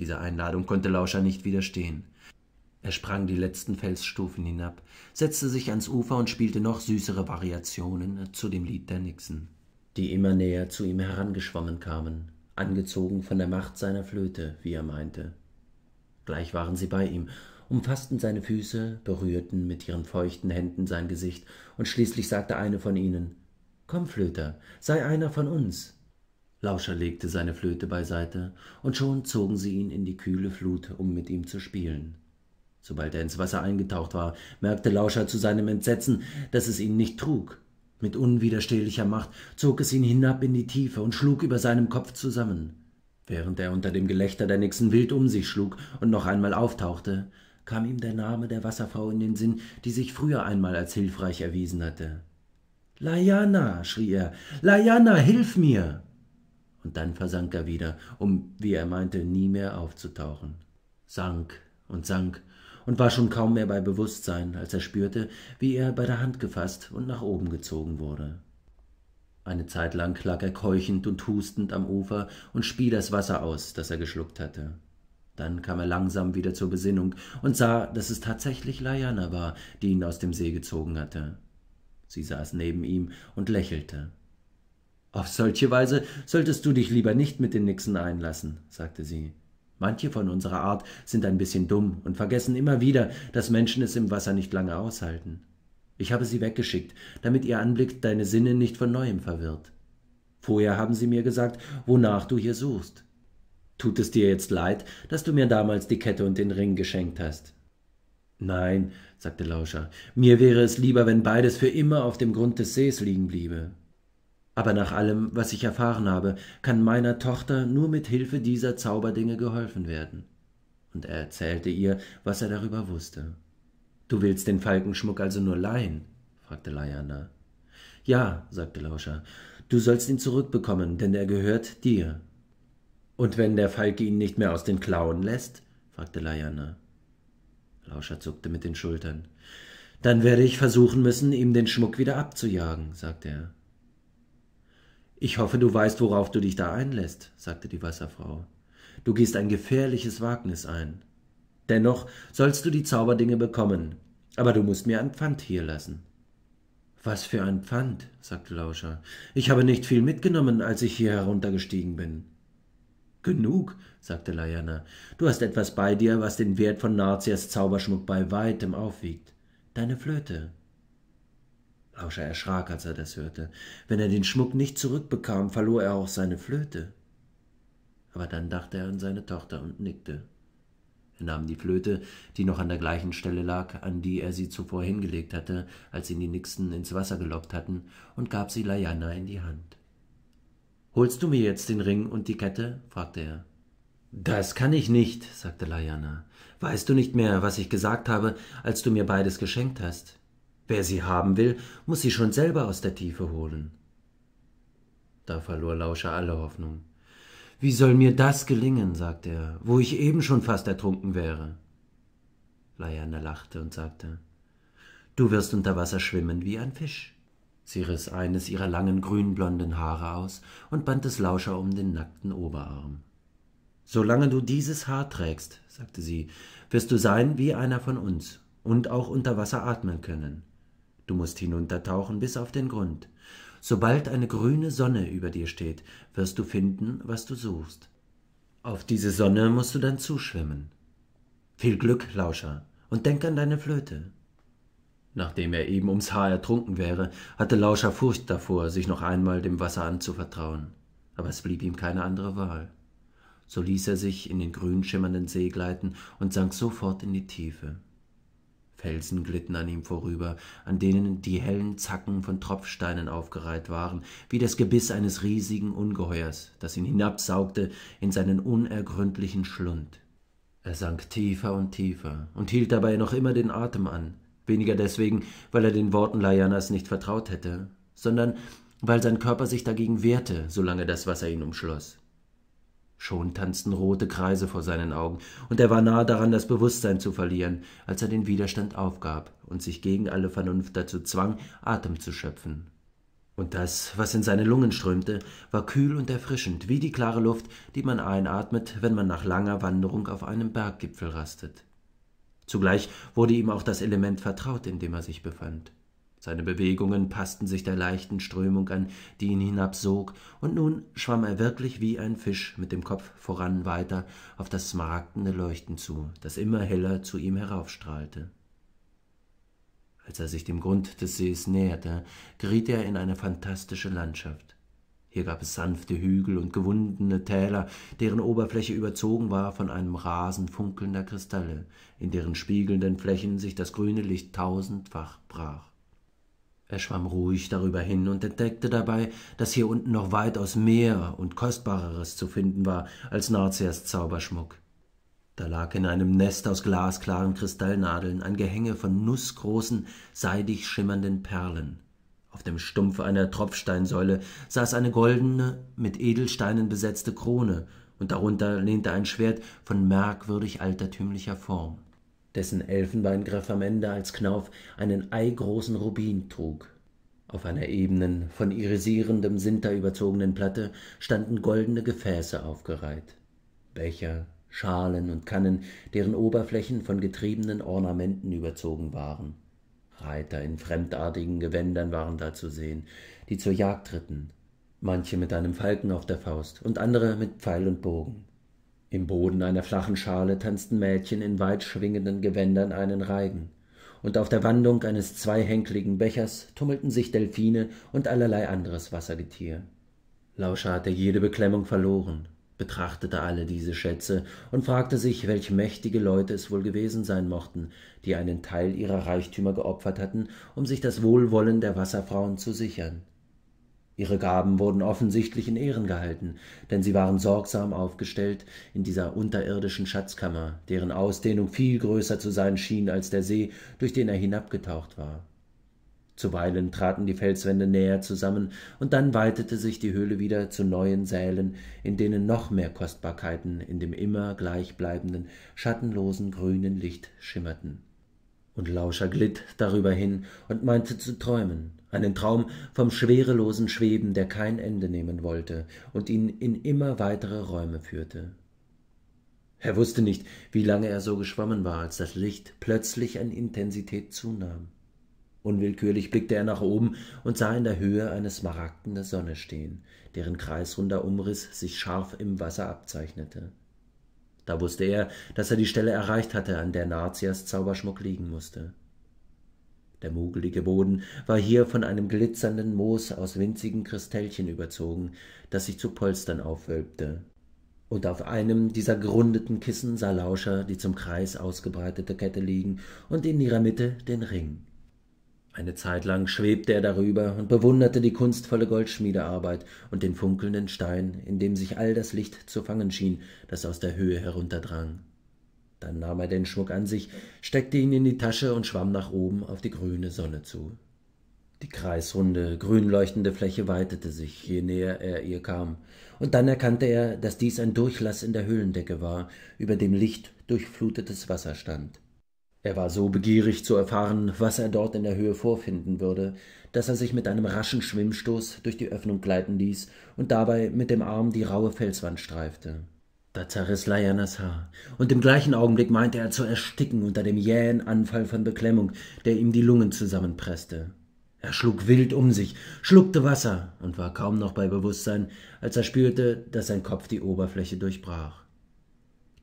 Dieser Einladung konnte Lauscher nicht widerstehen. Er sprang die letzten Felsstufen hinab, setzte sich ans Ufer und spielte noch süßere Variationen zu dem Lied der Nixen, die immer näher zu ihm herangeschwommen kamen, angezogen von der Macht seiner Flöte, wie er meinte. Gleich waren sie bei ihm, umfassten seine Füße, berührten mit ihren feuchten Händen sein Gesicht, und schließlich sagte eine von ihnen Komm, Flöter, sei einer von uns. Lauscher legte seine Flöte beiseite, und schon zogen sie ihn in die kühle Flut, um mit ihm zu spielen. Sobald er ins Wasser eingetaucht war, merkte Lauscher zu seinem Entsetzen, dass es ihn nicht trug. Mit unwiderstehlicher Macht zog es ihn hinab in die Tiefe und schlug über seinem Kopf zusammen. Während er unter dem Gelächter der Nixen wild um sich schlug und noch einmal auftauchte, kam ihm der Name der Wasserfrau in den Sinn, die sich früher einmal als hilfreich erwiesen hatte. Layana, schrie er, Layana, hilf mir! und dann versank er wieder, um, wie er meinte, nie mehr aufzutauchen. Sank und sank und war schon kaum mehr bei Bewusstsein, als er spürte, wie er bei der Hand gefasst und nach oben gezogen wurde. Eine Zeit lang lag er keuchend und hustend am Ufer und spie das Wasser aus, das er geschluckt hatte. Dann kam er langsam wieder zur Besinnung und sah, dass es tatsächlich Layana war, die ihn aus dem See gezogen hatte. Sie saß neben ihm und lächelte. Auf solche Weise solltest du dich lieber nicht mit den Nixen einlassen, sagte sie. Manche von unserer Art sind ein bisschen dumm und vergessen immer wieder, dass Menschen es im Wasser nicht lange aushalten. Ich habe sie weggeschickt, damit ihr Anblick deine Sinne nicht von neuem verwirrt. Vorher haben sie mir gesagt, wonach du hier suchst. Tut es dir jetzt leid, dass du mir damals die Kette und den Ring geschenkt hast? Nein, sagte Lauscher, mir wäre es lieber, wenn beides für immer auf dem Grund des Sees liegen bliebe aber nach allem, was ich erfahren habe, kann meiner Tochter nur mit Hilfe dieser Zauberdinge geholfen werden. Und er erzählte ihr, was er darüber wusste. Du willst den Falkenschmuck also nur leihen? fragte Lyanna. Ja, sagte Lauscher, du sollst ihn zurückbekommen, denn er gehört dir. Und wenn der Falke ihn nicht mehr aus den Klauen lässt? fragte Lyanna. Lauscher zuckte mit den Schultern. Dann werde ich versuchen müssen, ihm den Schmuck wieder abzujagen, sagte er. Ich hoffe, du weißt, worauf du dich da einlässt, sagte die Wasserfrau. Du gehst ein gefährliches Wagnis ein. Dennoch sollst du die Zauberdinge bekommen, aber du musst mir ein Pfand hier lassen. Was für ein Pfand, sagte Lauscher. Ich habe nicht viel mitgenommen, als ich hier heruntergestiegen bin. Genug, sagte Layana. Du hast etwas bei dir, was den Wert von Narzias Zauberschmuck bei weitem aufwiegt. Deine Flöte. Lauscher erschrak, als er das hörte. Wenn er den Schmuck nicht zurückbekam, verlor er auch seine Flöte. Aber dann dachte er an seine Tochter und nickte. Er nahm die Flöte, die noch an der gleichen Stelle lag, an die er sie zuvor hingelegt hatte, als ihn die Nixen ins Wasser gelockt hatten, und gab sie Lyanna in die Hand. Holst du mir jetzt den Ring und die Kette? fragte er. Das kann ich nicht, sagte Lyanna. Weißt du nicht mehr, was ich gesagt habe, als du mir beides geschenkt hast? Wer sie haben will, muss sie schon selber aus der Tiefe holen. Da verlor Lauscher alle Hoffnung. Wie soll mir das gelingen, sagte er, wo ich eben schon fast ertrunken wäre. Leiane lachte und sagte, Du wirst unter Wasser schwimmen wie ein Fisch. Sie riss eines ihrer langen grünblonden Haare aus und band es Lauscher um den nackten Oberarm. Solange du dieses Haar trägst, sagte sie, wirst du sein wie einer von uns und auch unter Wasser atmen können. Du musst hinuntertauchen bis auf den Grund. Sobald eine grüne Sonne über dir steht, wirst du finden, was du suchst. Auf diese Sonne musst du dann zuschwimmen. Viel Glück, Lauscher, und denk an deine Flöte. Nachdem er eben ums Haar ertrunken wäre, hatte Lauscher Furcht davor, sich noch einmal dem Wasser anzuvertrauen. Aber es blieb ihm keine andere Wahl. So ließ er sich in den grün schimmernden See gleiten und sank sofort in die Tiefe. Felsen glitten an ihm vorüber, an denen die hellen Zacken von Tropfsteinen aufgereiht waren, wie das Gebiss eines riesigen Ungeheuers, das ihn hinabsaugte in seinen unergründlichen Schlund. Er sank tiefer und tiefer und hielt dabei noch immer den Atem an, weniger deswegen, weil er den Worten Layanas nicht vertraut hätte, sondern weil sein Körper sich dagegen wehrte, solange das Wasser ihn umschloss. Schon tanzten rote Kreise vor seinen Augen, und er war nahe daran, das Bewusstsein zu verlieren, als er den Widerstand aufgab und sich gegen alle Vernunft dazu zwang, Atem zu schöpfen. Und das, was in seine Lungen strömte, war kühl und erfrischend, wie die klare Luft, die man einatmet, wenn man nach langer Wanderung auf einem Berggipfel rastet. Zugleich wurde ihm auch das Element vertraut, in dem er sich befand. Seine Bewegungen passten sich der leichten Strömung an, die ihn hinabsog, und nun schwamm er wirklich wie ein Fisch mit dem Kopf voran weiter auf das smaragdene Leuchten zu, das immer heller zu ihm heraufstrahlte. Als er sich dem Grund des Sees näherte, geriet er in eine fantastische Landschaft. Hier gab es sanfte Hügel und gewundene Täler, deren Oberfläche überzogen war von einem Rasen funkelnder Kristalle, in deren spiegelnden Flächen sich das grüne Licht tausendfach brach. Er schwamm ruhig darüber hin und entdeckte dabei, dass hier unten noch weitaus mehr und Kostbareres zu finden war als Narzias Zauberschmuck. Da lag in einem Nest aus glasklaren Kristallnadeln ein Gehänge von nussgroßen, seidig schimmernden Perlen. Auf dem Stumpf einer Tropfsteinsäule saß eine goldene, mit Edelsteinen besetzte Krone, und darunter lehnte ein Schwert von merkwürdig altertümlicher Form dessen Elfenbeingriff am Ende als Knauf einen eigroßen Rubin trug. Auf einer ebenen, von irisierendem Sinter überzogenen Platte standen goldene Gefäße aufgereiht. Becher, Schalen und Kannen, deren Oberflächen von getriebenen Ornamenten überzogen waren. Reiter in fremdartigen Gewändern waren da zu sehen, die zur Jagd ritten, manche mit einem Falken auf der Faust und andere mit Pfeil und Bogen. Im Boden einer flachen Schale tanzten Mädchen in weit schwingenden Gewändern einen Reigen, und auf der Wandung eines zweihenkligen Bechers tummelten sich Delfine und allerlei anderes Wassergetier. Lauscher hatte jede Beklemmung verloren, betrachtete alle diese Schätze und fragte sich, welch mächtige Leute es wohl gewesen sein mochten, die einen Teil ihrer Reichtümer geopfert hatten, um sich das Wohlwollen der Wasserfrauen zu sichern. Ihre Gaben wurden offensichtlich in Ehren gehalten, denn sie waren sorgsam aufgestellt in dieser unterirdischen Schatzkammer, deren Ausdehnung viel größer zu sein schien als der See, durch den er hinabgetaucht war. Zuweilen traten die Felswände näher zusammen, und dann weitete sich die Höhle wieder zu neuen Sälen, in denen noch mehr Kostbarkeiten in dem immer gleichbleibenden, schattenlosen grünen Licht schimmerten. Und Lauscher glitt darüber hin und meinte zu träumen, einen Traum vom schwerelosen Schweben, der kein Ende nehmen wollte und ihn in immer weitere Räume führte. Er wusste nicht, wie lange er so geschwommen war, als das Licht plötzlich an Intensität zunahm. Unwillkürlich blickte er nach oben und sah in der Höhe eine smaragdende Sonne stehen, deren kreisrunder Umriss sich scharf im Wasser abzeichnete. Da wusste er, dass er die Stelle erreicht hatte, an der Narzias Zauberschmuck liegen musste. Der mogelige Boden war hier von einem glitzernden Moos aus winzigen Kristellchen überzogen, das sich zu Polstern aufwölbte. Und auf einem dieser gerundeten Kissen sah Lauscher die zum Kreis ausgebreitete Kette liegen und in ihrer Mitte den Ring. Eine Zeit lang schwebte er darüber und bewunderte die kunstvolle Goldschmiedearbeit und den funkelnden Stein, in dem sich all das Licht zu fangen schien, das aus der Höhe herunterdrang. Dann nahm er den Schmuck an sich, steckte ihn in die Tasche und schwamm nach oben auf die grüne Sonne zu. Die kreisrunde, grünleuchtende Fläche weitete sich, je näher er ihr kam, und dann erkannte er, dass dies ein Durchlass in der Höhlendecke war, über dem Licht durchflutetes Wasser stand. Er war so begierig zu erfahren, was er dort in der Höhe vorfinden würde, dass er sich mit einem raschen Schwimmstoß durch die Öffnung gleiten ließ und dabei mit dem Arm die raue Felswand streifte. Da zerriss Lyanas Haar, und im gleichen Augenblick meinte er zu ersticken unter dem jähen Anfall von Beklemmung, der ihm die Lungen zusammenpresste. Er schlug wild um sich, schluckte Wasser und war kaum noch bei Bewusstsein, als er spürte, dass sein Kopf die Oberfläche durchbrach.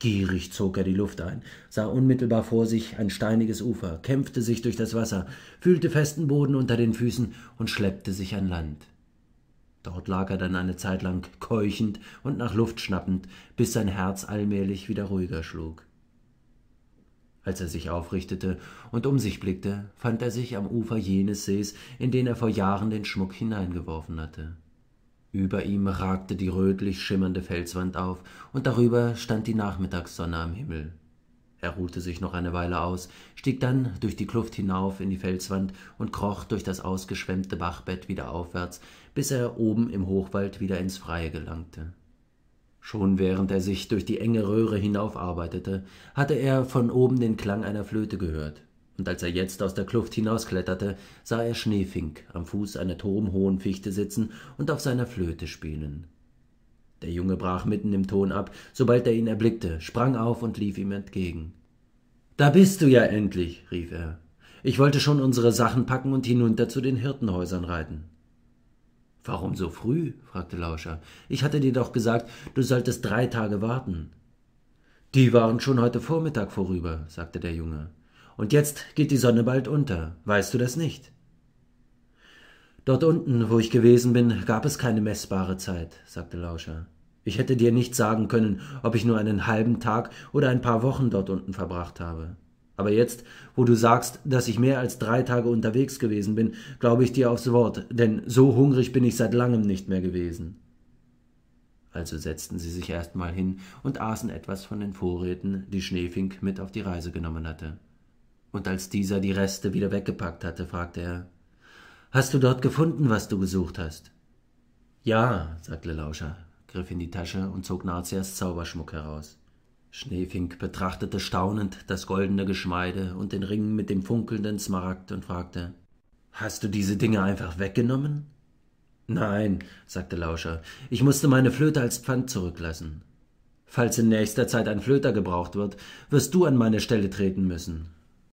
Gierig zog er die Luft ein, sah unmittelbar vor sich ein steiniges Ufer, kämpfte sich durch das Wasser, fühlte festen Boden unter den Füßen und schleppte sich an Land. Dort lag er dann eine Zeit lang keuchend und nach Luft schnappend, bis sein Herz allmählich wieder ruhiger schlug. Als er sich aufrichtete und um sich blickte, fand er sich am Ufer jenes Sees, in den er vor Jahren den Schmuck hineingeworfen hatte. Über ihm ragte die rötlich schimmernde Felswand auf, und darüber stand die Nachmittagssonne am Himmel. Er ruhte sich noch eine Weile aus, stieg dann durch die Kluft hinauf in die Felswand und kroch durch das ausgeschwemmte Bachbett wieder aufwärts, bis er oben im Hochwald wieder ins Freie gelangte. Schon während er sich durch die enge Röhre hinaufarbeitete, hatte er von oben den Klang einer Flöte gehört, und als er jetzt aus der Kluft hinauskletterte, sah er Schneefink am Fuß einer turmhohen Fichte sitzen und auf seiner Flöte spielen. Der Junge brach mitten im Ton ab, sobald er ihn erblickte, sprang auf und lief ihm entgegen. Da bist du ja endlich, rief er. Ich wollte schon unsere Sachen packen und hinunter zu den Hirtenhäusern reiten. Warum so früh? fragte Lauscher. Ich hatte dir doch gesagt, du solltest drei Tage warten. Die waren schon heute Vormittag vorüber, sagte der Junge. Und jetzt geht die Sonne bald unter. Weißt du das nicht? Dort unten, wo ich gewesen bin, gab es keine messbare Zeit, sagte Lauscher. Ich hätte dir nicht sagen können, ob ich nur einen halben Tag oder ein paar Wochen dort unten verbracht habe. Aber jetzt, wo du sagst, dass ich mehr als drei Tage unterwegs gewesen bin, glaube ich dir aufs Wort, denn so hungrig bin ich seit langem nicht mehr gewesen. Also setzten sie sich erstmal hin und aßen etwas von den Vorräten, die Schneefink mit auf die Reise genommen hatte. Und als dieser die Reste wieder weggepackt hatte, fragte er Hast du dort gefunden, was du gesucht hast? Ja, sagte Lauscher, griff in die Tasche und zog Narzias Zauberschmuck heraus. Schneefink betrachtete staunend das goldene Geschmeide und den Ring mit dem funkelnden Smaragd und fragte Hast du diese Dinge einfach weggenommen? Nein, sagte Lauscher, ich musste meine Flöte als Pfand zurücklassen. Falls in nächster Zeit ein Flöter gebraucht wird, wirst du an meine Stelle treten müssen.